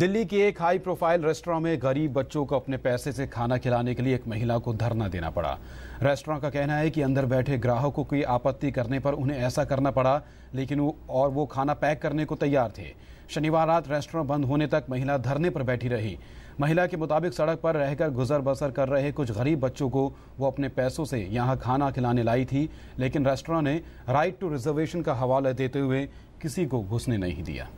दिल्ली के एक high profile restaurant में गरीब बच्चों को अपने पैसे से खाना खिलाने के लिए एक महिला को धरना देना पड़ा रेस्टोरेंट का कहना है कि अंदर बैठे ग्राहकों की आपत्ति करने पर उन्हें ऐसा करना पड़ा लेकिन वो और वो खाना पैक करने को तैयार थे शनिवार रात रेस्टोरेंट बंद होने तक महिला धरने पर बैठी रही महिला के मुताबिक सड़क पर रहकर गुजर बसर कर रहे कुछ गरीब बच्चों को वो अपने पैसों से यहाँ खाना खिलाने लाई थी लेकिन रेस्टोरेंट ने राइट टू रिजर्वेशन का हवाला देते हुए किसी को घुसने नहीं दिया